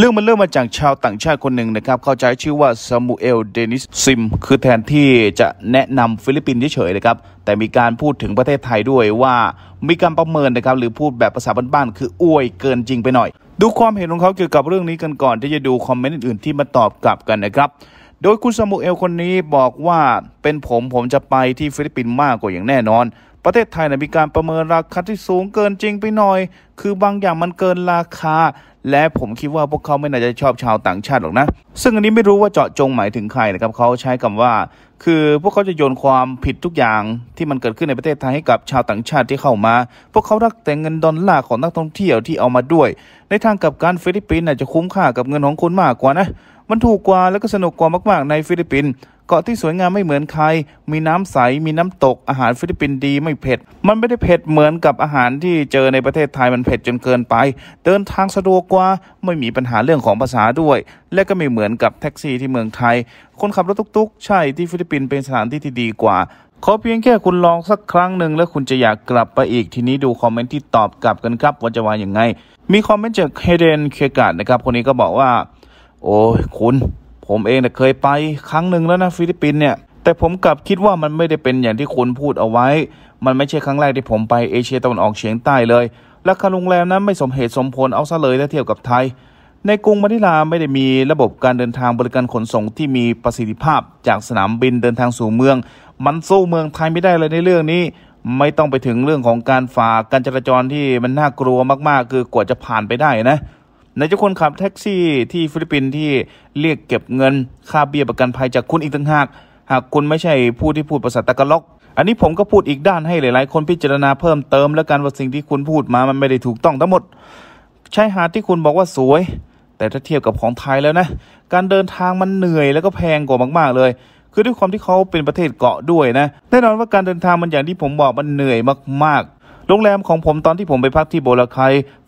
เรื่องมันเริ่มมาจากชาวต่างชาติคนหนึ่งนะครับ เข้าใจชื่อว่าซามูเอลเดนิสซิม คือแทนที่จะแนะนำฟิลิปปินส์เฉยๆนะครับ แต่มีการพูดถึงประเทศไทยด้วยว่ามีการประเมินนะครับ หรือพูดแบบภาษาบ้านๆ คืออวยเกินจริงไปหน่อย ดูความเห็นของเขาเกี่ยวกับเรื่องนี้กันก่อนที่จะดูคอมเมนต์อื่น ๆที่มาตอบกลับกันนะครับ โดยคุณซามูเอลคนนี้บอกว่าเป็นผมผมจะไปที่ฟิลิปปินส์มากกว่าอย่างแน่นอน ประเทศไทยนะมีการประเมินราคาที่สูงเกินจริงไปหน่อย คือบางอย่างมันเกินราคาและผมคิดว่าพวกเขาไม่น่าจะชอบชาวต่างชาติหรอกนะ ซึ่งอันนี้ไม่รู้ว่าเจาะจงหมายถึงใครนะครับเขาใช้คำว่า คือพวกเขาจะโยนความผิดทุกอย่างที่มันเกิดขึ้นในประเทศไทยให้กับชาวต่างชาติที่เข้ามา พวกเขารักแต่เงินดอลลาร์ของนักท่องเที่ยวที่เอามาด้วย ในทางกับการฟิลิปปินส์อาจจะคุ้มค่ากับเงินของคุณมากกว่านะมันถูกกว่าและก็สนุกกว่ามาก ๆ ในฟิลิปปินส์เกาะที่สวยงามไม่เหมือนใคร มีน้ำใส มีน้ำตก อาหารฟิลิปปินส์ดีไม่เผ็ด มันไม่ได้เผ็ดเหมือนกับอาหารที่เจอในประเทศไทยมันเผ็ดจนเกินไป เดินทางสะดวกกว่า ไม่มีปัญหาเรื่องของภาษาด้วย และก็ไม่เหมือนกับแท็กซี่ที่เมืองไทย คนขับรถตุ๊กๆ ใช่ที่ฟิลิปปินส์เป็นสถานที่ที่ดีกว่า ขอเพียงแค่คุณลองสักครั้งหนึ่งแล้วคุณจะอยากกลับไปอีก ทีนี้ดูคอมเมนต์ที่ตอบกลับกันครับว่าจะว่าอย่างไง มีคอมเมนต์จากเฮเดนเคกาดนะครับคนนี้ก็บอกว่า โอ้ยคุณผมเองเนี่ยเคยไปครั้งหนึ่งแล้วนะฟิลิปปินเนี่ย แต่ผมกลับคิดว่ามันไม่ได้เป็นอย่างที่คุณพูดเอาไว้ มันไม่ใช่ครั้งแรกที่ผมไปเอเชียตะวันออกเฉียงใต้เลยและคาโรงแรมนั้นไม่สมเหตุสมผลเอาซะเลยถ้าเทียบกับไทย ในกรุงมะนิลาไม่ได้มีระบบการเดินทางบริการขนส่งที่มีประสิทธิภาพจากสนามบินเดินทางสู่เมือง มันสู้เมืองไทยไม่ได้เลยในเรื่องนี้ ไม่ต้องไปถึงเรื่องของการฝ่าการจราจรที่มันน่ากลัวมากๆ คือกว่าจะผ่านไปได้นะนายเจ้าคนขับแท็กซี่ที่ฟิลิปปินส์ที่เรียกเก็บเงินค่าเบี้ยประกันภัยจากคุณอีกต่างหาก หากคุณไม่ใช่ผู้ที่พูดภาษาตะกล็อก อันนี้ผมก็พูดอีกด้านให้หลายๆ คนพิจารณาเพิ่มเติมแล้วกันว่าสิ่งที่คุณพูดมามันไม่ได้ถูกต้องทั้งหมด ใช่หาที่คุณบอกว่าสวย แต่ถ้าเทียบกับของไทยแล้วนะ การเดินทางมันเหนื่อยแล้วก็แพงกว่ามากๆเลย คือด้วยความที่เขาเป็นประเทศเกาะด้วยนะ แน่นอนว่าการเดินทางมันอย่างที่ผมบอกมันเหนื่อยมาก ๆโรงแรมของผมตอนที่ผมไปพักที่โบลาไค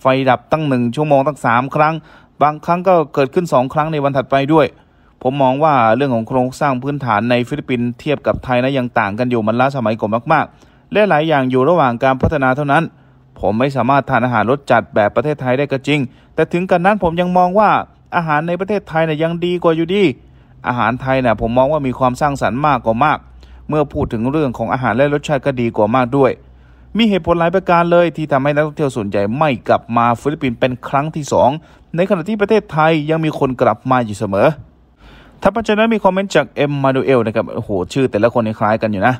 ไฟดับตั้งหนึ่งชั่วโมงตั้งสามครั้ง บางครั้งก็เกิดขึ้นสองครั้งในวันถัดไปด้วย ผมมองว่าเรื่องของโครงสร้างพื้นฐานในฟิลิปปินส์เทียบกับไทยนะยังต่างกันอยู่มันล้าสมัยกว่ามากๆ และหลายอย่างอยู่ระหว่างการพัฒนาเท่านั้น ผมไม่สามารถทานอาหารรสจัดแบบประเทศไทยได้ก็จริง แต่ถึงกันนั้นผมยังมองว่าอาหารในประเทศไทยนะ่ยยังดีกว่าอยู่ดี อาหารไทยนะ่ยผมมองว่ามีความสร้างสรรค์มากกว่ามาก เมื่อพูดถึงเรื่องของอาหารและรสชาติก็ดีกว่ามากด้วยมีเหตุผลหลายประการเลย ที่ทำให้นักท่องเที่ยวส่วนใหญ่ไม่กลับมาฟิลิปปินส์เป็นครั้งที่ 2 ในขณะที่ประเทศไทยยังมีคนกลับมาอยู่เสมอ ถ้าปัจจุบันมีคอมเมนต์จากเอ็มมานูเอลนะครับ โอ้โห ชื่อแต่ละคนคล้ายกันอยู่นะ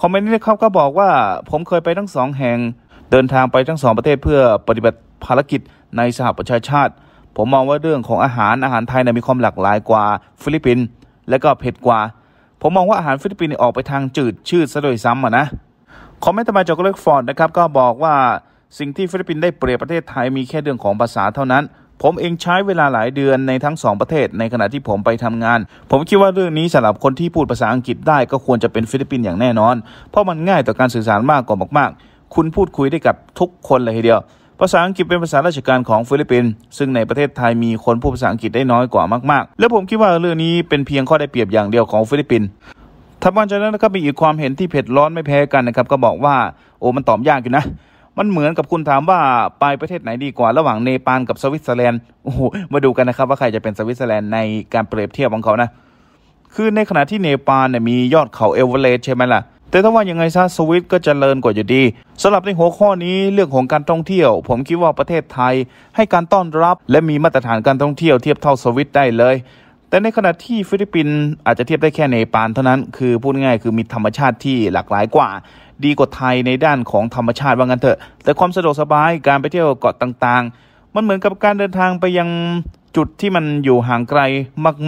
คอมเมนต์นี้นะครับก็บอกว่าผมเคยไปทั้งสองแห่งเดินทางไปทั้งสองประเทศเพื่อปฏิบัติภารกิจในสหประชาชาติ ผมมองว่าเรื่องของอาหารอาหารไทยนะมีความหลากหลายกว่าฟิลิปปินส์และก็เผ็ดกว่า ผมมองว่าอาหารฟิลิปปินส์ออกไปทางจืดชืดซะโดยซ้ำอ่ะนะคอมเมนต์ตมาจากเล็กฟอร์ดนะครับ ก็บอกว่าสิ่งที่ฟิลิปปินส์ได้เปรียบประเทศไทยมีแค่เรื่องของภาษาเท่านั้น ผมเองใช้เวลาหลายเดือนในทั้งสองประเทศในขณะที่ผมไปทำงาน ผมคิดว่าเรื่องนี้สำหรับคนที่พูดภาษาอังกฤษได้ก็ควรจะเป็นฟิลิปปินส์อย่างแน่นอน เพราะมันง่ายต่อการสื่อสารมากกว่ามากๆ คุณพูดคุยได้กับทุกคนเลยทีเดียว ภาษาอังกฤษเป็นภาษาราชการของฟิลิปปินส์ซึ่งในประเทศไทยมีคนพูดภาษาอังกฤษได้น้อยกว่ามากๆและผมคิดว่าเรื่องนี้เป็นเพียงข้อได้เปรียบอย่างเดียวของฟิลิปปินส์ทบานจากนั้นนะครับ มีอีกความเห็นที่ เผ็ด ร้อนไม่แพ้กัน นะครับ ก็บอกว่า โอ้ มันตอบ ยาก อยู่ นะ มันเหมือนกับคุณถามว่า ไป ประเทศไหนดีกว่า ระหว่าง เนปาล กับสวิตเซอร์แลนด์ โอ้โหมาดูกันนะครับ ว่าใครจะเป็นสวิตเซอร์แลนด์ใน การเปรียบเทียบ ของเขานะ คือในขณะที่ เนปาลเนี่ยมียอด เขา เอเวอเรสต์ ใช่ไหมล่ะ แต่ ถ้า ว่า ยังไง ซะ สวิตก็จเจริญ กว่าอยู่ดีสำหรับ ใน หัว ข้อ นี้ เรื่อง ของ การท่องเที่ยว ผมคิดว่าประเทศไทย ให้การต้อนรับและมีมาตรฐานการท่องเที่ยวเทียบเท่าสวิตได้เลยแต่ในขณะที่ฟิลิปปินส์อาจจะเทียบได้แค่เนปาลเท่านั้น คือพูดง่ายคือมีธรรมชาติที่หลากหลายกว่า ดีกว่าไทยในด้านของธรรมชาติว่างั้นเถอะ แต่ความสะดวกสบายการไปเที่ยวเกาะต่างๆ มันเหมือนกับการเดินทางไปยังจุดที่มันอยู่ห่างไกล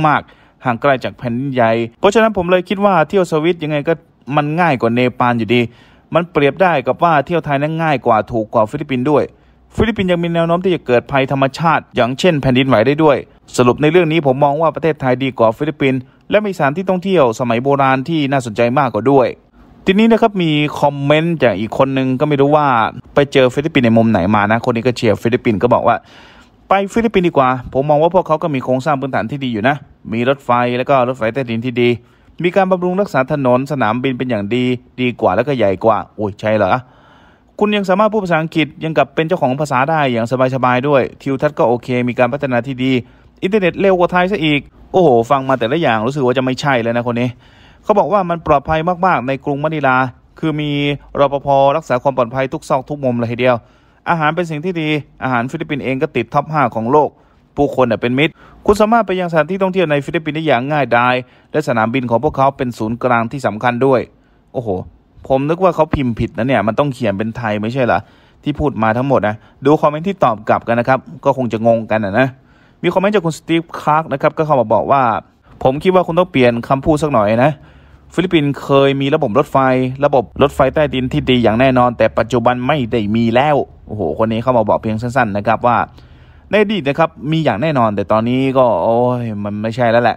มากๆห่างไกลจากแผ่นดินใหญ่ เพราะฉะนั้นผมเลยคิดว่าเที่ยวสวิตยังไงก็มันง่ายกว่าเนปาลอยู่ดี มันเปรียบได้กับว่าเที่ยวไทยนั้นง่ายกว่าถูกกว่าฟิลิปปินส์ด้วยฟิลิปปินส์ยังมีแนวโน้มที่จะเกิดภัยธรรมชาติอย่างเช่นแผ่นดินไหวได้ด้วย สรุปในเรื่องนี้ผมมองว่าประเทศไทยดีกว่าฟิลิปปินส์และมีสถานที่ท่องเที่ยวสมัยโบราณที่น่าสนใจมากกว่าด้วย ทีนี้นะครับมีคอมเมนต์จากอีกคนนึงก็ไม่รู้ว่า ไปเจอฟิลิปปินส์ในมุมไหนมานะคนนี้ก็เชียร์ฟิลิปปินส์ก็บอกว่า ไปฟิลิปปินส์ดีกว่า ผมมองว่าพวกเขาก็มีโครงสร้างพื้นฐานที่ดีอยู่นะ มีรถไฟแล้วก็รถไฟใต้ดินที่ดี มีการบำรุงรักษาถนนสนามบินเป็นอย่างดีดีกว่าแล้วก็ใหญ่กว่าโอ้ยใช่เหรอคุณยังสามารถพูดภาษาอังกฤษยังกับเป็นเจ้าของภาษาได้อย่างสบายๆด้วย ทิวทัศน์ก็โอเค มีการพัฒนาที่ดี อินเทอร์เน็ตเร็วกว่าไทยซะอีก โอ้โห ฟังมาแต่ละอย่างรู้สึกว่าจะไม่ใช่เลยนะคนนี้เขาบอกว่ามันปลอดภัยมากๆ ในกรุงมะนิลา คือมีรปภรักษาความปลอดภัยทุกซอกทุกมุมเลยทีเดียว อาหารเป็นสิ่งที่ดีอาหารฟิลิปปินส์เองก็ติดท็อป 5 ของโลก ผู้คนเป็นมิตร คุณสามารถไปยังสถานที่ท่องเที่ยวในฟิลิปปินส์ได้อย่างง่ายดายและสนามบินของพวกเขาเป็นศูนย์กลางที่สำคัญด้วยโอ้โหผมนึกว่าเขาพิมพ์ผิดนะเนี่ยมันต้องเขียนเป็นไทยไม่ใช่เหรอที่พูดมาทั้งหมดนะดูคอมเมนต์ที่ตอบกลับกันนะครับก็คงจะงงกันนะนะมีคอมเมนต์จากคุณสตีฟคาร์กนะครับก็เข้ามาบอกว่า ผมคิดว่าคุณต้องเปลี่ยนคำพูดสักหน่อยนะ ฟิลิปปินส์เคยมีระบบรถไฟ ระบบรถไฟใต้ดินที่ดีอย่างแน่นอน แต่ปัจจุบันไม่ได้มีแล้วโอ้โหคนนี้เข้ามาบอกเพียงสั้นๆนะครับว่าในอดีตนะครับมีอย่างแน่นอน แต่ตอนนี้ก็โอ้ยมันไม่ใช่แล้วแหละ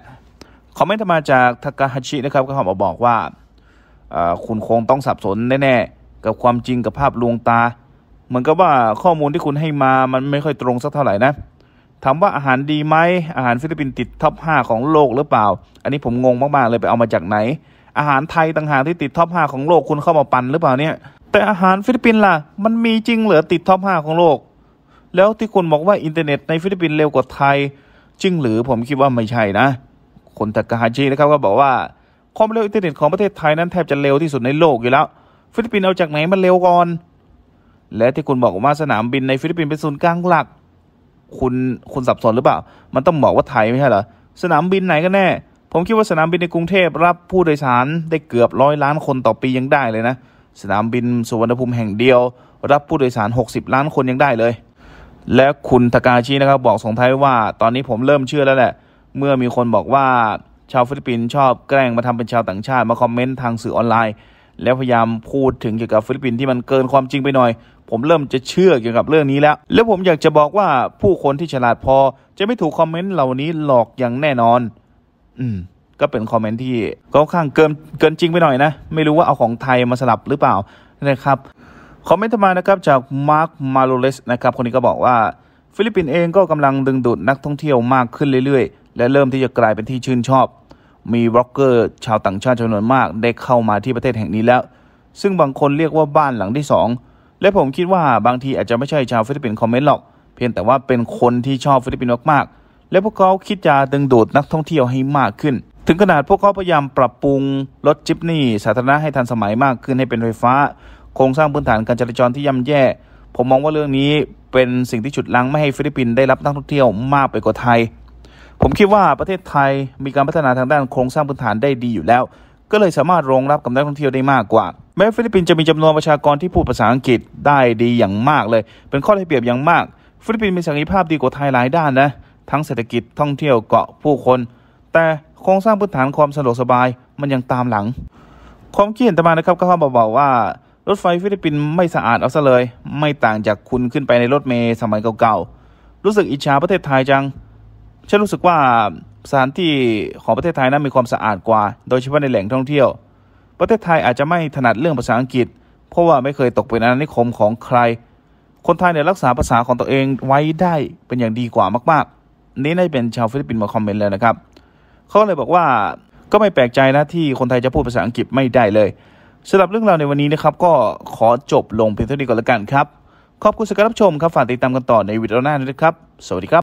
คอมเมนต์มาจากทากาฮาชินะครับก็เข้ามาบอกว่าคุณคงต้องสับสนแน่ๆกับความจริงกับภาพลวงตา เหมือนกับว่าข้อมูลที่คุณให้มามันไม่ค่อยตรงสักเท่าไหร่นะถามว่าอาหารดีไหมอาหารฟิลิปปินส์ติดท็อป 5 ของโลกหรือเปล่าอันนี้ผมงงมากๆเลยไปเอามาจากไหน อาหารไทยต่างหากที่ติดท็อป 5 ของโลก คุณเข้ามาปั่นหรือเปล่าเนี่ย แต่อาหารฟิลิปปินส์ล่ะ มันมีจริงเหรอติดท็อป 5 ของโลกแล้วที่คุณบอกว่าอินเทอร์เน็ตในฟิลิปปินส์เร็วกว่าไทย จริงหรือผมคิดว่าไม่ใช่นะ คนตะกาชีนะครับก็บอกว่าความเร็วอินเทอร์เน็ตของประเทศไทยนั้นแทบจะเร็วที่สุดในโลกอยู่แล้ว ฟิลิปปินส์เอาจากไหนมาเร็วก่อน และที่คุณบอกว่า สนามบินในฟิลิปปินส์เป็นศูนย์กลางหลัก คุณคุณสับสนหรือเปล่า มันต้องบอกว่าไทยไม่ใช่เหรอ สนามบินไหนก็แน่ ผมคิดว่าสนามบินในกรุงเทพ รับผู้โดยสารได้เกือบร้อยล้านคนต่อปียังได้เลยนะสนามบินสุวรรณภูมิแห่งเดียว รับผู้โดยสาร 60 ล้านคนยังได้เลย และคุณทากาชินะครับ บอกส่งท้ายว่าตอนนี้ผมเริ่มเชื่อแล้วแหละ เมื่อมีคนบอกว่าชาวฟิลิปปินส์ชอบแกล้งมาทำเป็นชาวต่างชาติมาคอมเมนต์ทางสื่อออนไลน์ แล้วพยายามพูดถึงเกี่ยวกับฟิลิปปินส์ที่มันเกินความจริงไปหน่อย ผมเริ่มจะเชื่อเกี่ยวกับเรื่องนี้แล้วแล้วผมอยากจะบอกว่าผู้คนที่ฉลาดพอ จะไม่ถูกคอมเมนต์เหล่านี้หลอกอย่างแน่นอน อืมก็เป็นคอมเมนต์ที่ก็ข้างเกินเกินจริงไปหน่อยนะไม่รู้ว่าเอาของไทยมาสลับหรือเปล่านะครับคอมเมนต์มานะครับจากมาร์คมาโลเลสนะครับคนนี้ก็บอกว่า ฟิลิปปินส์เองก็กำลังดึงดูดนักท่องเที่ยวมากขึ้นเรื่อย ๆ และเริ่มที่จะกลายเป็นที่ชื่นชอบมีบล็อกเกอร์ ชาวต่างชาติจำนวนมากได้เข้ามาที่ประเทศแห่งนี้แล้วซึ่งบางคนเรียกว่าบ้านหลังที่ 2 และผมคิดว่าบางทีอาจจะไม่ใช่ชาวฟิลิปปินส์คอมเมนต์หรอก เพียงแต่ว่าเป็นคนที่ชอบฟิลิปปินส์มากๆและพวกเขาคิดจะดึงดูดนักท่องเที่ยวให้มากขึ้น ถึงขนาดพวกเขาพยายามปรับปรุงรถจิปนี่ สาธารณะให้ทันสมัยมากขึ้นให้เป็นไฟฟ้า โครงสร้างพื้นฐานการจราจรที่ย่ำแย่ผมมองว่าเรื่องนี้เป็นสิ่งที่ฉุดลังไม่ให้ฟิลิปปินส์ได้รับนักท่องเที่ยวมากไปกว่าไทยผมคิดว่าประเทศไทยมีการพัฒนาทางด้านโครงสร้างพื้นฐานได้ดีอยู่แล้ว ก็เลยสามารถรองรับกับนักท่องเที่ยวได้มากกว่า แม้ฟิลิปปินส์จะมีจำนวนประชากรที่พูดภาษาอังกฤษได้ดีอย่างมากเลย เป็นข้อได้เปรียบอย่างมากฟิลิปปินส์มีศักยภาพดีกว่าไทยหลายด้านนะทั้งเศรษฐกิจท่องเที่ยวเกาะผู้คน แต่โครงสร้างพื้นฐานความสะดวกสบายมันยังตามหลัง ความคิดเห็นตมานะครับก็เขาาบอกว่า รถไฟฟิลิปปินส์ไม่สะอาดเอาซะเลย ไม่ต่างจากคุณขึ้นไปในรถเมย์สมัยเก่าๆ รู้สึกอิจฉาประเทศไทยจังฉันรู้สึกว่าสถานที่ของประเทศไทยนะั้นมีความสะอาดกว่าโดยเฉพาะในแหล่งท่องเที่ยว ประเทศไทยอาจจะไม่ถนัดเรื่องภาษาอังกฤษ เพราะว่าไม่เคยตกเป็นอาณานิคมของใคร คนไทยเนี่ยรักษาภาษาของตัวเองไว้ได้เป็นอย่างดีกว่ามากๆ นี่ได้เป็นชาวฟิลิปปินส์มาคอมเมนต์เลยนะครับเขาเลยบอกว่าก็ไม่แปลกใจนะที่คนไทยจะพูดภาษาอังกฤษไม่ได้เลยสำหรับเรื่องราวในวันนี้นะครับก็ขอจบลงเพียงเท่านี้ก่อนละกันครับ ขอบคุณสำหรับชมครับฝากติดตามกันต่อในวิดีโอหน้านะครับสวัสดีครับ